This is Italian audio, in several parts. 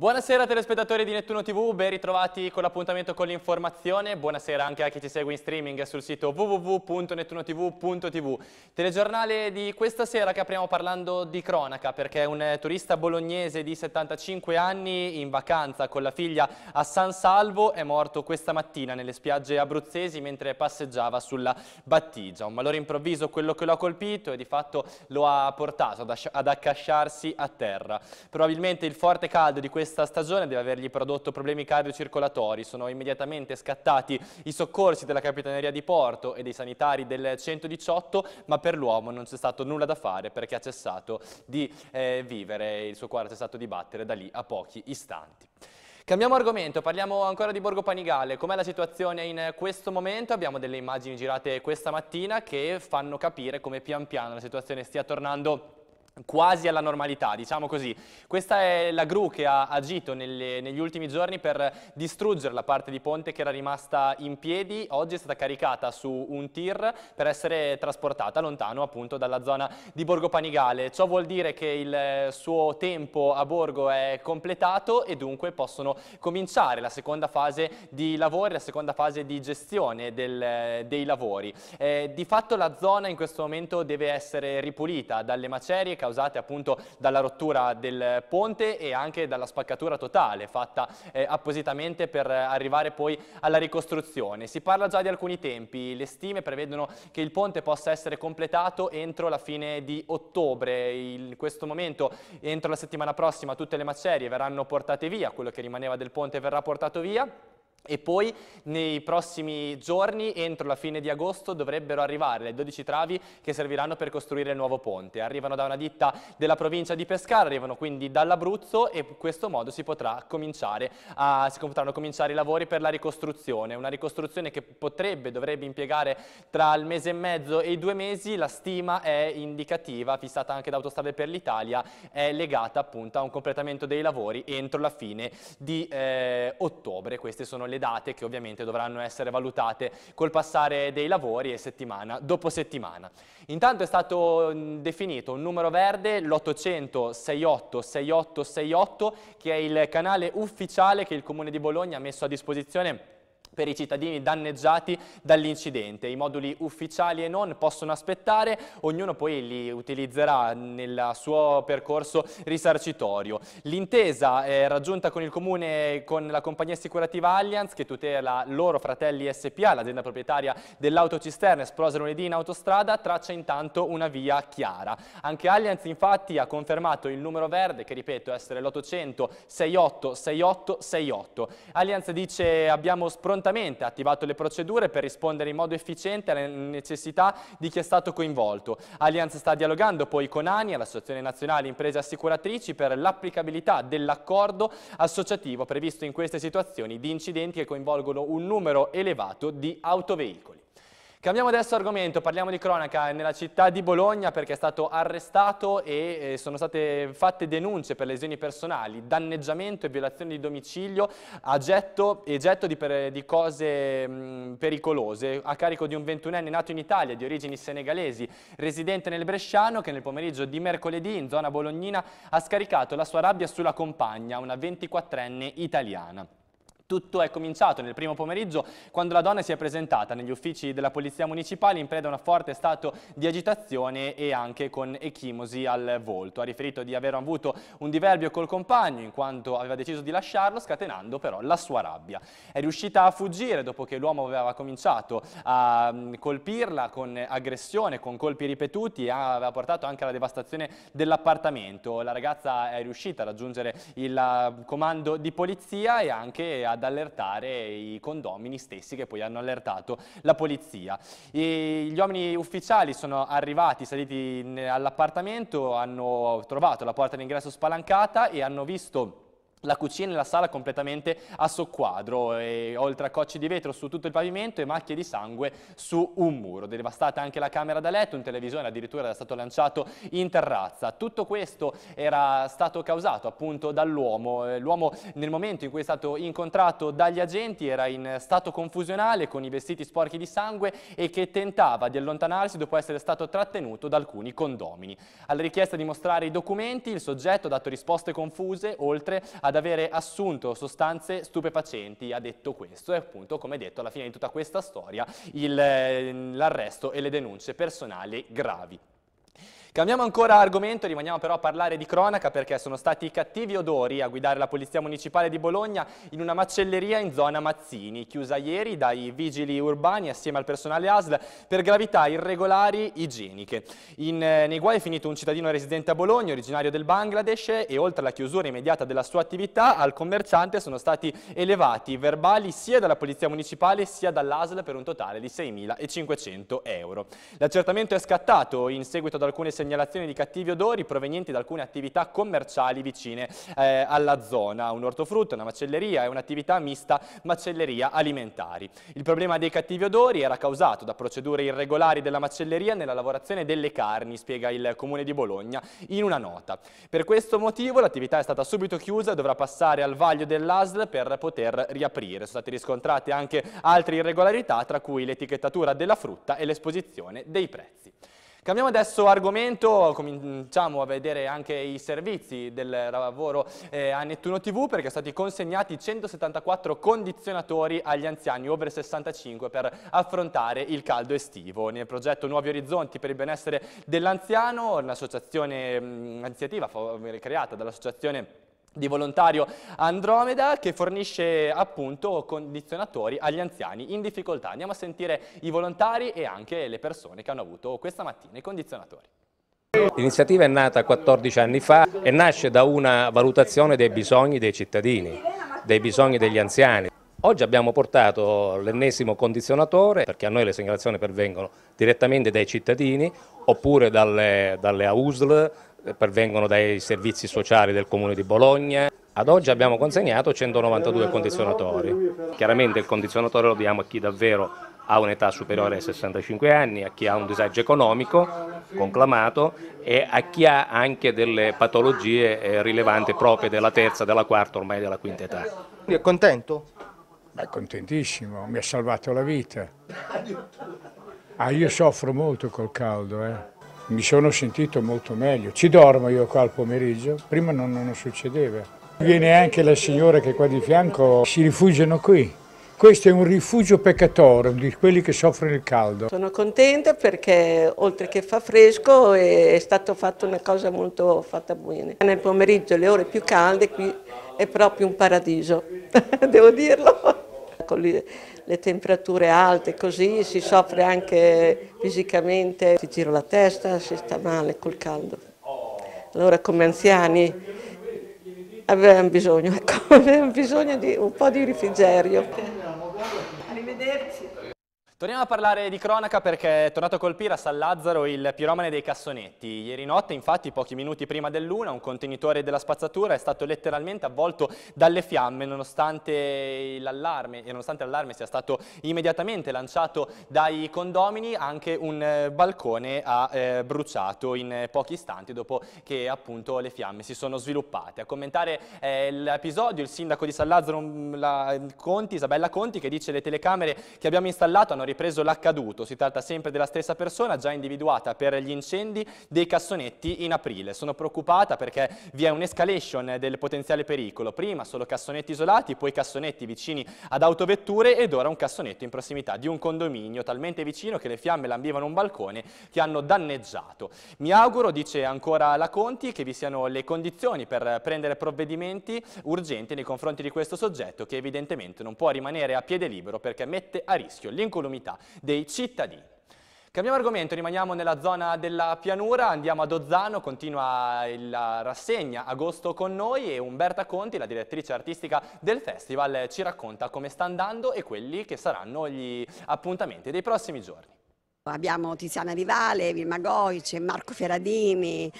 Buonasera telespettatori di Nettuno TV, ben ritrovati con l'appuntamento con l'informazione. Buonasera anche a chi ci segue in streaming sul sito www.nettunotv.tv. Telegiornale di questa sera che apriamo parlando di cronaca perché un turista bolognese di 75 anni in vacanza con la figlia a San Salvo è morto questa mattina nelle spiagge abruzzesi mentre passeggiava sulla battigia. Un malore improvviso quello che lo ha colpito e di fatto lo ha portato ad accasciarsi a terra. Probabilmente il forte caldo di questa questa stagione deve avergli prodotto problemi cardiocircolatori. Sono immediatamente scattati i soccorsi della Capitaneria di Porto e dei sanitari del 118, ma per l'uomo non c'è stato nulla da fare perché ha cessato di eh, vivere, il suo cuore ha cessato di battere da lì a pochi istanti. Cambiamo argomento, parliamo ancora di Borgo Panigale. Com'è la situazione in questo momento? Abbiamo delle immagini girate questa mattina che fanno capire come pian piano la situazione stia tornando quasi alla normalità, diciamo così. Questa è la gru che ha agito nelle, negli ultimi giorni per distruggere la parte di ponte che era rimasta in piedi, oggi è stata caricata su un tir per essere trasportata lontano appunto dalla zona di Borgo Panigale. Ciò vuol dire che il suo tempo a Borgo è completato e dunque possono cominciare la seconda fase di lavori, la seconda fase di gestione del, dei lavori. Eh, di fatto la zona in questo momento deve essere ripulita dalle macerie, causate appunto dalla rottura del ponte e anche dalla spaccatura totale fatta eh, appositamente per arrivare poi alla ricostruzione. Si parla già di alcuni tempi, le stime prevedono che il ponte possa essere completato entro la fine di ottobre, in questo momento entro la settimana prossima tutte le macerie verranno portate via, quello che rimaneva del ponte verrà portato via e poi nei prossimi giorni, entro la fine di agosto, dovrebbero arrivare le 12 travi che serviranno per costruire il nuovo ponte. Arrivano da una ditta della provincia di Pescara, arrivano quindi dall'Abruzzo e in questo modo si, potrà cominciare a, si potranno cominciare i lavori per la ricostruzione. Una ricostruzione che potrebbe, dovrebbe impiegare tra il mese e mezzo e i due mesi. La stima è indicativa, fissata anche da Autostrade per l'Italia, è legata appunto a un completamento dei lavori entro la fine di eh, ottobre. Queste sono le delle date che ovviamente dovranno essere valutate col passare dei lavori e settimana dopo settimana. Intanto è stato mm, definito un numero verde, l'800 68 68 68, che è il canale ufficiale che il Comune di Bologna ha messo a disposizione per i cittadini danneggiati dall'incidente. I moduli ufficiali e non possono aspettare, ognuno poi li utilizzerà nel suo percorso risarcitorio. L'intesa eh, raggiunta con il Comune con la compagnia assicurativa Allianz che tutela loro fratelli SPA, l'azienda proprietaria dell'autocisterna esplosa lunedì in autostrada, traccia intanto una via chiara. Anche Allianz infatti ha confermato il numero verde che ripeto essere l'800 68 68 68. Allianz dice abbiamo sprontato prontamente, ha attivato le procedure per rispondere in modo efficiente alle necessità di chi è stato coinvolto. Allianz sta dialogando poi con ANI, l'Associazione Nazionale Imprese Assicuratrici, per l'applicabilità dell'accordo associativo previsto in queste situazioni di incidenti che coinvolgono un numero elevato di autoveicoli. Cambiamo adesso argomento, parliamo di cronaca nella città di Bologna perché è stato arrestato e eh, sono state fatte denunce per lesioni personali, danneggiamento e violazione di domicilio a getto e getto di, per, di cose mh, pericolose a carico di un ventunenne nato in Italia di origini senegalesi residente nel Bresciano che nel pomeriggio di mercoledì in zona bolognina ha scaricato la sua rabbia sulla compagna, una 24enne italiana. Tutto è cominciato nel primo pomeriggio quando la donna si è presentata negli uffici della Polizia Municipale in preda a un forte stato di agitazione e anche con echimosi al volto. Ha riferito di aver avuto un diverbio col compagno in quanto aveva deciso di lasciarlo scatenando però la sua rabbia. È riuscita a fuggire dopo che l'uomo aveva cominciato a mm, colpirla con aggressione, con colpi ripetuti e aveva portato anche alla devastazione dell'appartamento. La ragazza è riuscita a raggiungere il mm, comando di polizia e anche a ad allertare i condomini stessi che poi hanno allertato la polizia. E gli uomini ufficiali sono arrivati, saliti all'appartamento, hanno trovato la porta d'ingresso spalancata e hanno visto la cucina e la sala completamente a soqquadro, e ho il traccocci di vetro su tutto il pavimento e macchie di sangue su un muro. Devastata anche la camera da letto, un televisore addirittura era stato lanciato in terrazza. Tutto questo era stato causato appunto dall'uomo. Eh, l'uomo nel momento in cui è stato incontrato dagli agenti era in stato confusionale con i vestiti sporchi di sangue e che tentava di allontanarsi dopo essere stato trattenuto da alcuni condomini. Alla richiesta di mostrare i documenti il soggetto ha dato risposte confuse oltre a ad avere assunto sostanze stupefacenti, ha detto questo e appunto come detto alla fine di tutta questa storia eh, l'arresto e le denunce personali gravi. Cambiamo ancora argomento, rimaniamo però a parlare di cronaca perché sono stati i cattivi odori a guidare la Polizia Municipale di Bologna in una macelleria in zona Mazzini, chiusa ieri dai vigili urbani assieme al personale ASL per gravità irregolari igieniche. In, eh, nei guai è finito un cittadino residente a Bologna, originario del Bangladesh e oltre alla chiusura immediata della sua attività al commerciante sono stati elevati verbali sia dalla Polizia Municipale sia dall'ASL per un totale di 6.500 euro. L'accertamento è scattato in seguito ad alcune segnalazioni di cattivi odori provenienti da alcune attività commerciali vicine eh, alla zona, un ortofrutto, una macelleria e un'attività mista macelleria alimentari. Il problema dei cattivi odori era causato da procedure irregolari della macelleria nella lavorazione delle carni, spiega il Comune di Bologna in una nota. Per questo motivo l'attività è stata subito chiusa e dovrà passare al vaglio dell'ASL per poter riaprire. Sono state riscontrate anche altre irregolarità, tra cui l'etichettatura della frutta e l'esposizione dei prezzi. Cambiamo adesso argomento, cominciamo a vedere anche i servizi del lavoro eh, a Nettuno TV perché sono stati consegnati 174 condizionatori agli anziani over 65 per affrontare il caldo estivo. Nel progetto Nuovi Orizzonti per il benessere dell'anziano, l'associazione iniziativa mm, creata dall'associazione di volontario Andromeda che fornisce appunto condizionatori agli anziani in difficoltà. Andiamo a sentire i volontari e anche le persone che hanno avuto questa mattina i condizionatori. L'iniziativa è nata 14 anni fa e nasce da una valutazione dei bisogni dei cittadini, dei bisogni degli anziani. Oggi abbiamo portato l'ennesimo condizionatore perché a noi le segnalazioni pervengono direttamente dai cittadini oppure dalle, dalle AUSL, pervengono dai servizi sociali del Comune di Bologna. Ad oggi abbiamo consegnato 192 condizionatori. Chiaramente il condizionatore lo diamo a chi davvero ha un'età superiore ai 65 anni, a chi ha un disagio economico conclamato e a chi ha anche delle patologie eh, rilevanti proprie della terza, della quarta, ormai della quinta età. Quindi è contento? Beh, contentissimo, mi ha salvato la vita. Ah, io soffro molto col caldo, eh mi sono sentito molto meglio. Ci dormo io qua al pomeriggio, prima non, non succedeva. Viene anche la signora che è qua di fianco, si rifugiano qui. Questo è un rifugio peccatorum di quelli che soffrono il caldo. Sono contenta perché oltre che fa fresco è stata fatta una cosa molto fatta bene. Nel pomeriggio le ore più calde qui è proprio un paradiso, devo dirlo con le, le temperature alte così si soffre anche fisicamente, si gira la testa, si sta male col caldo. Allora come anziani avevamo bisogno, ecco, avevamo bisogno di un po' di refrigerio. Arrivederci. Torniamo a parlare di cronaca perché è tornato a colpire a San Lazzaro il piromane dei cassonetti. Ieri notte, infatti, pochi minuti prima dell'una, un contenitore della spazzatura è stato letteralmente avvolto dalle fiamme nonostante l'allarme sia stato immediatamente lanciato dai condomini, anche un eh, balcone ha eh, bruciato in eh, pochi istanti dopo che appunto le fiamme si sono sviluppate. A commentare eh, l'episodio il sindaco di San Lazzaro mm, la, Conti, Isabella Conti, che dice che le telecamere che abbiamo installato hanno ripreso l'accaduto, si tratta sempre della stessa persona già individuata per gli incendi dei cassonetti in aprile. Sono preoccupata perché vi è un'escalation del potenziale pericolo, prima solo cassonetti isolati, poi cassonetti vicini ad autovetture ed ora un cassonetto in prossimità di un condominio talmente vicino che le fiamme lambivano un balcone che hanno danneggiato. Mi auguro, dice ancora la Conti, che vi siano le condizioni per prendere provvedimenti urgenti nei confronti di questo soggetto che evidentemente non può rimanere a piede libero perché mette a rischio l'incolumità comunità, dei cittadini. Cambiamo argomento, rimaniamo nella zona della pianura, andiamo ad Ozzano, continua la rassegna Agosto con noi e Umberta Conti, la direttrice artistica del festival, ci racconta come sta andando e quelli che saranno gli appuntamenti dei prossimi giorni. Abbiamo Tiziana Rivale, Vilma Goice, Marco Ferradini,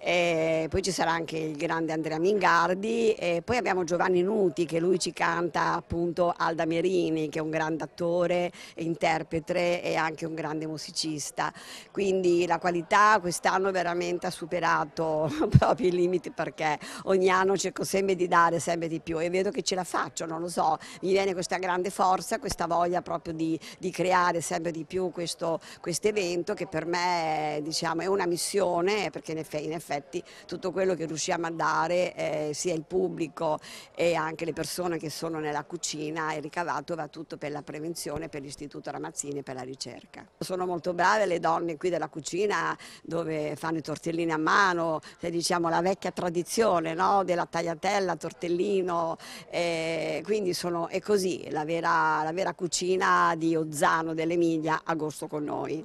e poi ci sarà anche il grande Andrea Mingardi e poi abbiamo Giovanni Nuti che lui ci canta appunto Alda Merini che è un grande attore, interprete e anche un grande musicista quindi la qualità quest'anno veramente ha superato proprio i limiti perché ogni anno cerco sempre di dare sempre di più e vedo che ce la faccio, non lo so, mi viene questa grande forza, questa voglia proprio di, di creare sempre di più questo quest evento che per me diciamo, è una missione perché in effetti effetti tutto quello che riusciamo a dare eh, sia il pubblico e anche le persone che sono nella cucina e ricavato va tutto per la prevenzione, per l'Istituto Ramazzini e per la ricerca. Sono molto brave le donne qui della cucina dove fanno i tortellini a mano, diciamo la vecchia tradizione no? della tagliatella, tortellino, eh, quindi sono, è così la vera, la vera cucina di Ozzano dell'Emilia, agosto con noi.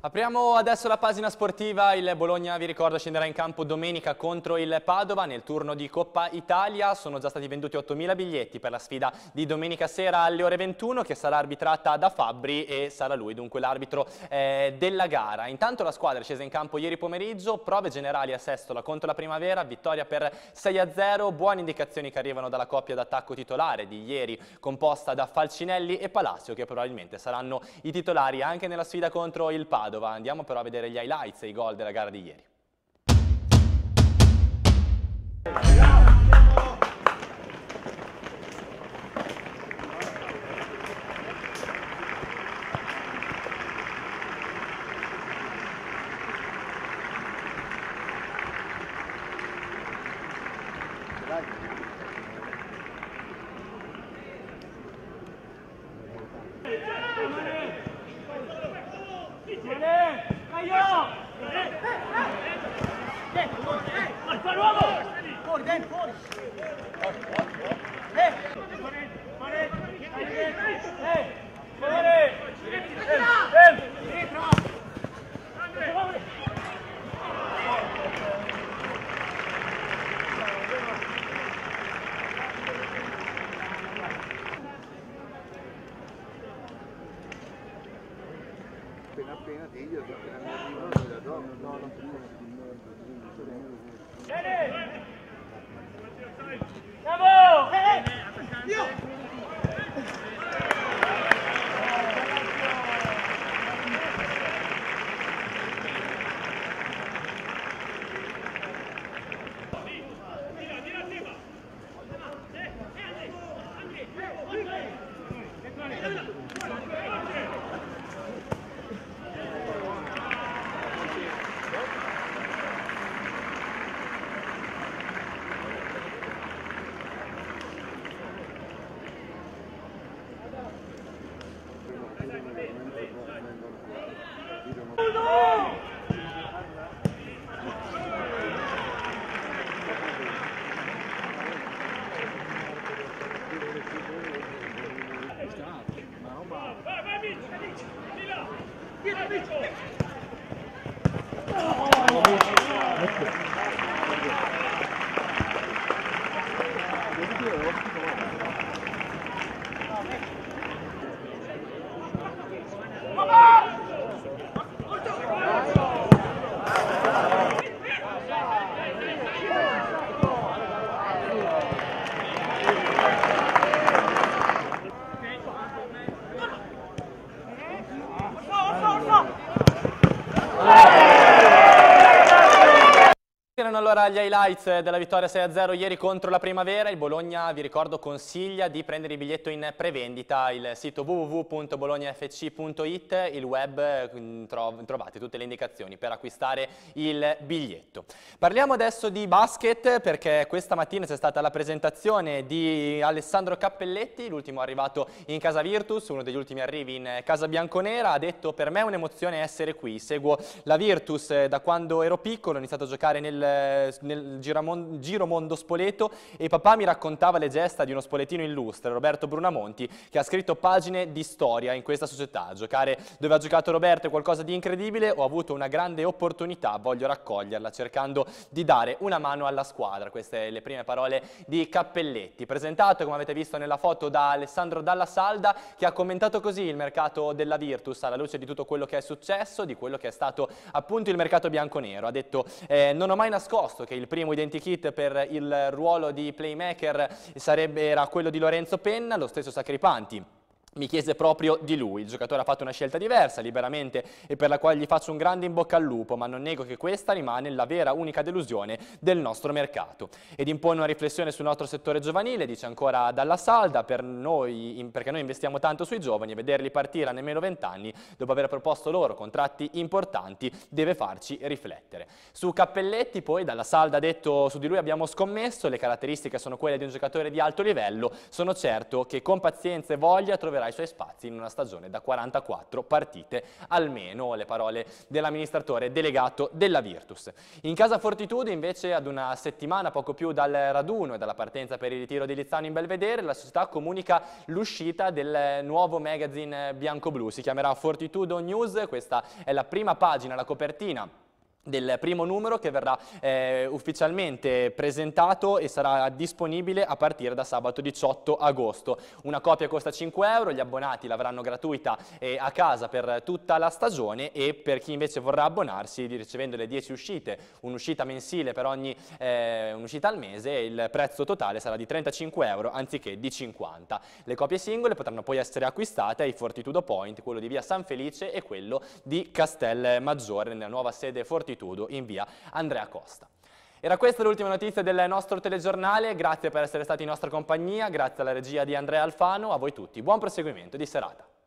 Apriamo adesso la pagina sportiva, il Bologna vi ricordo scenderà in campo domenica contro il Padova nel turno di Coppa Italia, sono già stati venduti 8.000 biglietti per la sfida di domenica sera alle ore 21 che sarà arbitrata da Fabbri e sarà lui dunque l'arbitro eh, della gara. Intanto la squadra è scesa in campo ieri pomeriggio, prove generali a Sestola contro la Primavera, vittoria per 6-0, buone indicazioni che arrivano dalla coppia d'attacco titolare di ieri composta da Falcinelli e Palacio che probabilmente saranno i titolari anche nella sfida contro il Padova. Padova. Andiamo però a vedere gli highlights e i gol della gara di ieri. allora gli highlights della vittoria 6-0 ieri contro la Primavera. Il Bologna, vi ricordo, consiglia di prendere il biglietto in prevendita. Il sito www.bolognafc.it, il web, mm, trovate tutte le indicazioni per acquistare il biglietto. Parliamo adesso di basket perché questa mattina c'è stata la presentazione di Alessandro Cappelletti, l'ultimo arrivato in casa Virtus, uno degli ultimi arrivi in casa Bianconera. Ha detto per me è un'emozione essere qui, seguo la Virtus eh, da quando ero piccolo, ho iniziato a giocare nel eh, nel, Giramon, Giro Mondo Spoleto e papà mi raccontava le gesta di uno spoletino illustre, Roberto Brunamonti, che ha scritto pagine di storia in questa società. Giocare dove ha giocato Roberto è qualcosa di incredibile, ho avuto una grande opportunità, voglio raccoglierla cercando di dare una mano alla squadra. Queste le prime parole di Cappelletti, presentato come avete visto nella foto da Alessandro Dalla Salda che ha commentato così il mercato della Virtus alla luce di tutto quello che è successo, di quello che è stato appunto il mercato bianco-nero. Ha detto eh, non ho mai nascosto posto, che il primo identikit per il ruolo di playmaker sarebbe, era quello di Lorenzo Penna, lo stesso Sacripanti mi chiese proprio di lui. Il giocatore ha fatto una scelta diversa, liberamente, e per la quale gli faccio un grande in bocca al lupo, ma non nego che questa rimane la vera unica delusione del nostro mercato. Ed impone una riflessione sul nostro settore giovanile, dice ancora Dalla Salda, per noi, perché noi investiamo tanto sui giovani vederli partire a nemmeno 20 anni, dopo aver proposto loro contratti importanti, deve farci riflettere. Su Cappelletti poi Dalla Salda ha detto su di lui abbiamo scommesso, le caratteristiche sono quelle di un giocatore di alto livello, sono certo che con pazienza e voglia troverà ritroverà i suoi spazi in una stagione da 44 partite almeno, le parole dell'amministratore delegato della Virtus. In casa Fortitudo invece ad una settimana poco più dal raduno e dalla partenza per il ritiro di Lizzano in Belvedere la società comunica l'uscita del nuovo magazine bianco-blu, si chiamerà Fortitudo News, questa è la prima pagina, la copertina del primo numero che verrà eh, ufficialmente presentato e sarà disponibile a partire da sabato 18 agosto. Una copia costa 5 euro, gli abbonati l'avranno gratuita eh, a casa per tutta la stagione e per chi invece vorrà abbonarsi ricevendo le 10 uscite, un'uscita mensile per ogni eh, un'uscita al mese, il prezzo totale sarà di 35 euro anziché di 50. Le copie singole potranno poi essere acquistate ai Fortitudo Point, quello di via San Felice e quello di Castel Maggiore, nella nuova sede Fortitudo Solitudo in via Andrea Costa. Era questa l'ultima notizia del nostro telegiornale, grazie per essere stati in nostra compagnia, grazie alla regia di Andrea Alfano, a voi tutti buon proseguimento di serata.